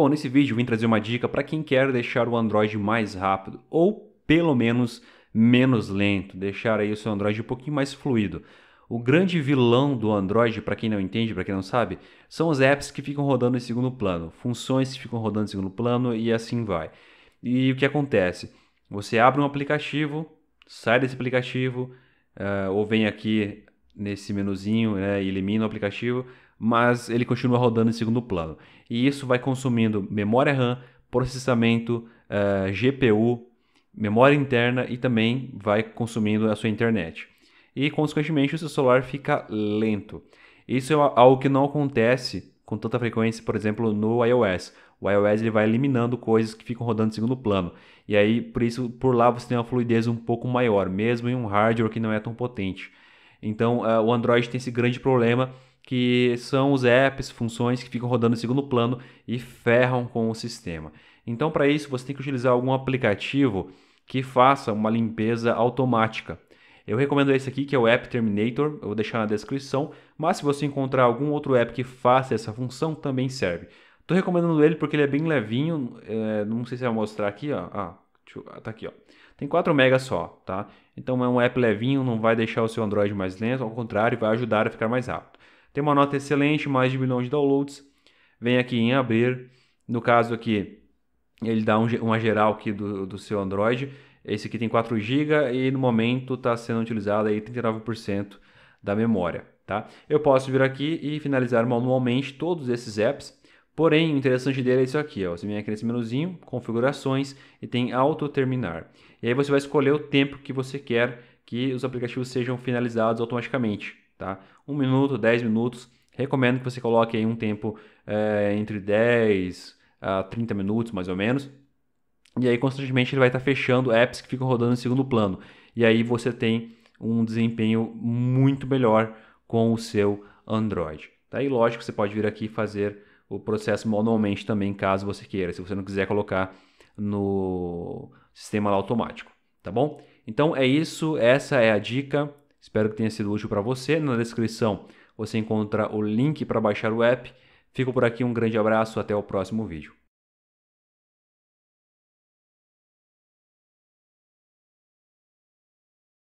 Bom, nesse vídeo vim trazer uma dica para quem quer deixar o Android mais rápido ou pelo menos menos lento, deixar aí o seu Android um pouquinho mais fluido. O grande vilão do Android, para quem não entende, para quem não sabe, são os apps que ficam rodando em segundo plano, funções que ficam rodando em segundo plano e assim vai. E o que acontece? Você abre um aplicativo, sai desse aplicativo, uh, ou vem aqui nesse menuzinho né, elimina o aplicativo, mas ele continua rodando em segundo plano. E isso vai consumindo memória RAM, processamento, uh, eh, GPU, memória interna e também vai consumindo a sua internet. E, consequentemente, o seu celular fica lento. Isso é algo que não acontece com tanta frequência, por exemplo, no iOS. O iOS ele vai eliminando coisas que ficam rodando em segundo plano. E aí, por isso, por lá você tem uma fluidez um pouco maior, mesmo em um hardware que não é tão potente. Então, uh, o Android tem esse grande problema que são os apps, funções que ficam rodando em segundo plano e ferram com o sistema. Então, para isso, você tem que utilizar algum aplicativo que faça uma limpeza automática. Eu recomendo esse aqui, que é o App Terminator, eu vou deixar na descrição, mas se você encontrar algum outro app que faça essa função, também serve. Estou recomendando ele porque ele é bem levinho, é, não sei se vai mostrar aqui, ó. Ah, eu, tá aqui, ó. Tem 4 MB só, tá? Então é um app levinho, não vai deixar o seu Android mais lento, ao contrário, vai ajudar a ficar mais rápido. Tem uma nota excelente, mais de um milhão de downloads. Vem aqui em abrir. No caso aqui, ele dá um, uma geral aqui do, do seu Android. Esse aqui tem 4 GB e no momento está sendo utilizado aí 39% da memória. Tá? Eu posso vir aqui e finalizar manualmente todos esses apps. Porém, o interessante dele é isso aqui. Ó. Você vem aqui nesse menuzinho, configurações, e tem auto terminar. E aí você vai escolher o tempo que você quer que os aplicativos sejam finalizados automaticamente tá? Um minuto, 10 minutos. Recomendo que você coloque aí um tempo é, entre 10 a 30 minutos, mais ou menos. E aí, constantemente, ele vai estar tá fechando apps que ficam rodando em segundo plano. E aí você tem um desempenho muito melhor com o seu Android. Tá? E lógico, você pode vir aqui fazer o processo manualmente também, caso você queira, se você não quiser colocar no sistema automático, tá bom? Então é isso, essa é a dica. Espero que tenha sido útil para você. Na descrição você encontra o link para baixar o app. Fico por aqui, um grande abraço, até o próximo vídeo.